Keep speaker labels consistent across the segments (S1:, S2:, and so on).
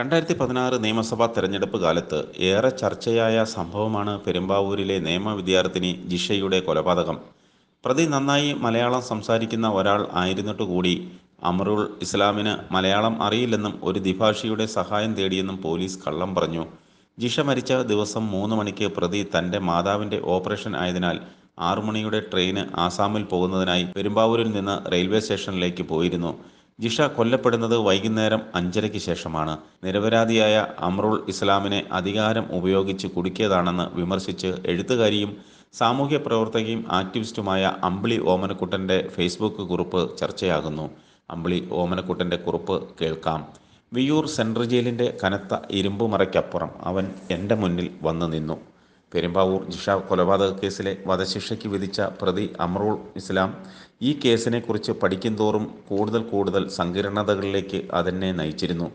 S1: രണ്ടായിരത്തി പതിനാറ് നിയമസഭാ തെരഞ്ഞെടുപ്പ് കാലത്ത് ഏറെ ചർച്ചയായ സംഭവമാണ് പെരുമ്പാവൂരിലെ നിയമ വിദ്യാർത്ഥിനി ജിഷയുടെ കൊലപാതകം പ്രതി നന്നായി മലയാളം സംസാരിക്കുന്ന ഒരാൾ ആയിരുന്നിട്ട് കൂടി അമറുൾ ഇസ്ലാമിന് മലയാളം അറിയില്ലെന്നും ഒരു ദ്വിഭാഷിയുടെ സഹായം തേടിയെന്നും പോലീസ് കള്ളം പറഞ്ഞു ജിഷ മരിച്ച ദിവസം മൂന്ന് മണിക്ക് പ്രതി തൻ്റെ മാതാവിൻ്റെ ഓപ്പറേഷൻ ആയതിനാൽ ആറുമണിയുടെ ട്രെയിന് ആസാമിൽ പോകുന്നതിനായി പെരുമ്പാവൂരിൽ നിന്ന് റെയിൽവേ സ്റ്റേഷനിലേക്ക് പോയിരുന്നു ജിഷ കൊല്ലപ്പെടുന്നത് വൈകുന്നേരം അഞ്ചരയ്ക്ക് ശേഷമാണ് നിരപരാധിയായ അമ്രുൾ ഇസ്ലാമിനെ അധികാരം ഉപയോഗിച്ച് കുടുക്കിയതാണെന്ന് വിമർശിച്ച് എഴുത്തുകാരിയും സാമൂഹ്യ പ്രവർത്തകയും ആക്ടിവിസ്റ്റുമായ അമ്പിളി ഓമനക്കുട്ടൻ്റെ ഫേസ്ബുക്ക് കുറിപ്പ് ചർച്ചയാകുന്നു അമ്പിളി ഓമനക്കുട്ടൻ്റെ കുറിപ്പ് കേൾക്കാം വിയൂർ സെൻട്രൽ ജയിലിൻ്റെ കനത്ത ഇരുമ്പുമറയ്ക്കപ്പുറം അവൻ എൻ്റെ മുന്നിൽ വന്നു നിന്നു പെരുമ്പാവൂർ ജിഷ കൊലപാതക കേസിലെ വധശിക്ഷയ്ക്ക് വിധിച്ച പ്രതി അമറുൾ ഇസ്ലാം ഈ കേസിനെക്കുറിച്ച് തോറും കൂടുതൽ കൂടുതൽ സങ്കീർണതകളിലേക്ക് അതെന്നെ നയിച്ചിരുന്നു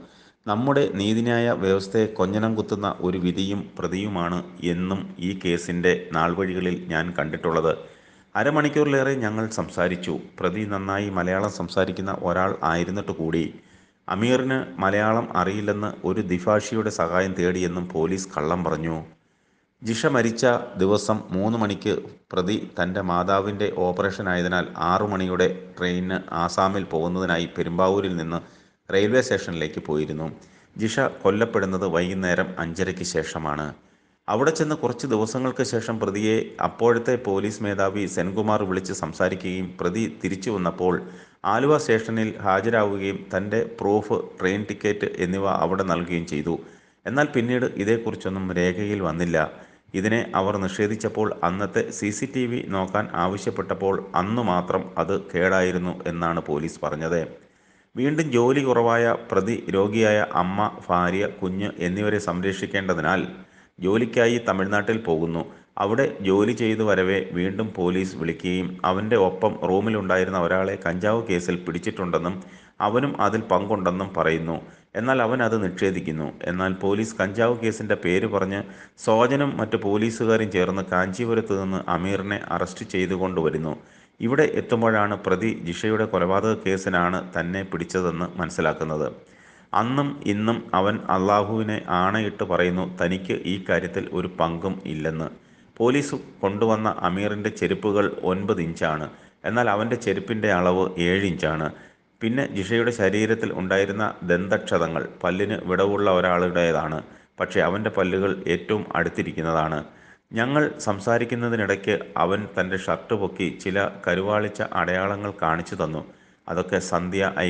S1: നമ്മുടെ നീതിന്യായ വ്യവസ്ഥയെ കൊഞ്ഞനം കുത്തുന്ന ഒരു വിധിയും പ്രതിയുമാണ് എന്നും ഈ കേസിൻ്റെ നാൾവഴികളിൽ ഞാൻ കണ്ടിട്ടുള്ളത് അരമണിക്കൂറിലേറെ ഞങ്ങൾ സംസാരിച്ചു പ്രതി നന്നായി മലയാളം സംസാരിക്കുന്ന ഒരാൾ ആയിരുന്നിട്ട് കൂടി അമീറിന് മലയാളം അറിയില്ലെന്ന് ഒരു ദിഫാഷിയുടെ സഹായം തേടിയെന്നും പോലീസ് കള്ളം പറഞ്ഞു ജിഷ മരിച്ച ദിവസം മൂന്ന് മണിക്ക് പ്രതി തൻ്റെ മാതാവിൻ്റെ ഓപ്പറേഷൻ ആയതിനാൽ ആറു മണിയുടെ ട്രെയിനിന് ആസാമിൽ പോകുന്നതിനായി പെരുമ്പാവൂരിൽ നിന്ന് റെയിൽവേ സ്റ്റേഷനിലേക്ക് പോയിരുന്നു ജിഷ കൊല്ലപ്പെടുന്നത് വൈകുന്നേരം അഞ്ചരയ്ക്ക് ശേഷമാണ് അവിടെ ചെന്ന് കുറച്ച് ദിവസങ്ങൾക്ക് ശേഷം പ്രതിയെ അപ്പോഴത്തെ പോലീസ് മേധാവി സെൻകുമാർ വിളിച്ച് സംസാരിക്കുകയും പ്രതി തിരിച്ചു വന്നപ്പോൾ ആലുവ സ്റ്റേഷനിൽ ഹാജരാവുകയും തൻ്റെ പ്രൂഫ് ട്രെയിൻ ടിക്കറ്റ് എന്നിവ അവിടെ നൽകുകയും ചെയ്തു എന്നാൽ പിന്നീട് ഇതേക്കുറിച്ചൊന്നും രേഖയിൽ വന്നില്ല ഇതിനെ അവർ നിഷേധിച്ചപ്പോൾ അന്നത്തെ സി സി ടി വി നോക്കാൻ ആവശ്യപ്പെട്ടപ്പോൾ അന്നു മാത്രം അത് കേടായിരുന്നു എന്നാണ് പോലീസ് പറഞ്ഞത് വീണ്ടും ജോലി കുറവായ പ്രതി രോഗിയായ അമ്മ ഭാര്യ കുഞ്ഞ് എന്നിവരെ സംരക്ഷിക്കേണ്ടതിനാൽ ജോലിക്കായി തമിഴ്നാട്ടിൽ പോകുന്നു അവിടെ ജോലി ചെയ്തു വരവേ വീണ്ടും പോലീസ് വിളിക്കുകയും അവൻ്റെ ഒപ്പം റൂമിലുണ്ടായിരുന്ന ഒരാളെ കഞ്ചാവ് കേസിൽ പിടിച്ചിട്ടുണ്ടെന്നും അവനും അതിൽ പങ്കുണ്ടെന്നും പറയുന്നു എന്നാൽ അവൻ അത് നിഷേധിക്കുന്നു എന്നാൽ പോലീസ് കഞ്ചാവ് കേസിൻ്റെ പേര് പറഞ്ഞ് സോജനും മറ്റു പോലീസുകാരും ചേർന്ന് കാഞ്ചീപുരത്ത് നിന്ന് അമീറിനെ അറസ്റ്റ് ചെയ്തു കൊണ്ടുവരുന്നു ഇവിടെ എത്തുമ്പോഴാണ് പ്രതി ജിഷയുടെ കൊലപാതക കേസിനാണ് തന്നെ പിടിച്ചതെന്ന് മനസ്സിലാക്കുന്നത് അന്നും ഇന്നും അവൻ അള്ളാഹുവിനെ ആണയിട്ട് പറയുന്നു തനിക്ക് ഈ കാര്യത്തിൽ ഒരു പങ്കും ഇല്ലെന്ന് പോലീസ് കൊണ്ടുവന്ന അമീറിൻ്റെ ചെരുപ്പുകൾ ഒൻപത് ഇഞ്ചാണ് എന്നാൽ അവൻ്റെ ചെരുപ്പിൻ്റെ അളവ് ഏഴ് ഇഞ്ചാണ് പിന്നെ ജിഷയുടെ ശരീരത്തിൽ ഉണ്ടായിരുന്ന ദന്തക്ഷതങ്ങൾ പല്ലിന് വിടവുള്ള ഒരാളുടേതാണ് പക്ഷേ അവൻ്റെ പല്ലുകൾ ഏറ്റവും അടുത്തിരിക്കുന്നതാണ് ഞങ്ങൾ സംസാരിക്കുന്നതിനിടയ്ക്ക് അവൻ തൻ്റെ ഷർട്ട് പൊക്കി ചില കരുവാളിച്ച അടയാളങ്ങൾ കാണിച്ചു തന്നു അതൊക്കെ സന്ധ്യ ഐ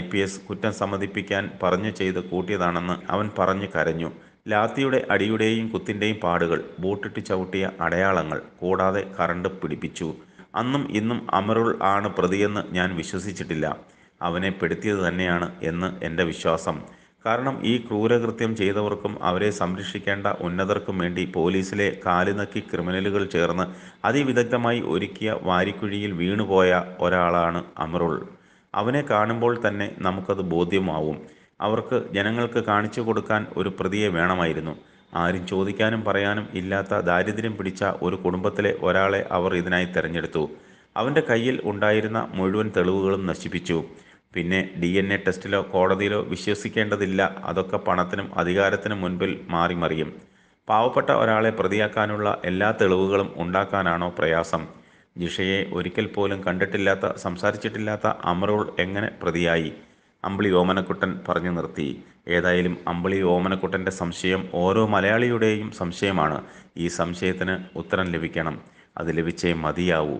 S1: കുറ്റം സമ്മതിപ്പിക്കാൻ പറഞ്ഞു ചെയ്ത് കൂട്ടിയതാണെന്ന് അവൻ പറഞ്ഞു കരഞ്ഞു ലാത്തിയുടെ അടിയുടെയും കുത്തിൻ്റെയും പാടുകൾ ബൂട്ടിട്ട് ചവിട്ടിയ അടയാളങ്ങൾ കൂടാതെ കറണ്ട് പിടിപ്പിച്ചു അന്നും ഇന്നും അമരുൾ ആണ് പ്രതിയെന്ന് ഞാൻ വിശ്വസിച്ചിട്ടില്ല അവനെ പെടുത്തിയത് തന്നെയാണ് എന്ന് എൻ്റെ വിശ്വാസം കാരണം ഈ ക്രൂരകൃത്യം ചെയ്തവർക്കും അവരെ സംരക്ഷിക്കേണ്ട ഉന്നതർക്കും വേണ്ടി പോലീസിലെ കാലുനക്കി ക്രിമിനലുകൾ ചേർന്ന് അതിവിദഗ്ധമായി ഒരുക്കിയ വാരിക്കുഴിയിൽ വീണുപോയ ഒരാളാണ് അമറുൾ അവനെ കാണുമ്പോൾ തന്നെ നമുക്കത് ബോധ്യമാവും അവർക്ക് ജനങ്ങൾക്ക് കാണിച്ചു കൊടുക്കാൻ ഒരു പ്രതിയെ വേണമായിരുന്നു ആരും ചോദിക്കാനും പറയാനും ഇല്ലാത്ത ദാരിദ്ര്യം പിടിച്ച ഒരു കുടുംബത്തിലെ ഒരാളെ അവർ ഇതിനായി തിരഞ്ഞെടുത്തു അവൻ്റെ കയ്യിൽ ഉണ്ടായിരുന്ന മുഴുവൻ തെളിവുകളും നശിപ്പിച്ചു പിന്നെ ഡി എൻ എ ടെസ്റ്റിലോ കോടതിയിലോ വിശ്വസിക്കേണ്ടതില്ല അതൊക്കെ പണത്തിനും അധികാരത്തിനും മുൻപിൽ മാറി മറിയും പാവപ്പെട്ട ഒരാളെ പ്രതിയാക്കാനുള്ള എല്ലാ തെളിവുകളും ഉണ്ടാക്കാനാണോ പ്രയാസം ജിഷയെ ഒരിക്കൽ പോലും കണ്ടിട്ടില്ലാത്ത സംസാരിച്ചിട്ടില്ലാത്ത അമറുൾ എങ്ങനെ പ്രതിയായി അമ്പിളി ഓമനക്കുട്ടൻ പറഞ്ഞു നിർത്തി ഏതായാലും അമ്പിളി ഓമനക്കുട്ടൻ്റെ സംശയം ഓരോ മലയാളിയുടെയും സംശയമാണ് ഈ സംശയത്തിന് ഉത്തരം ലഭിക്കണം അത് ലഭിച്ചേ മതിയാവൂ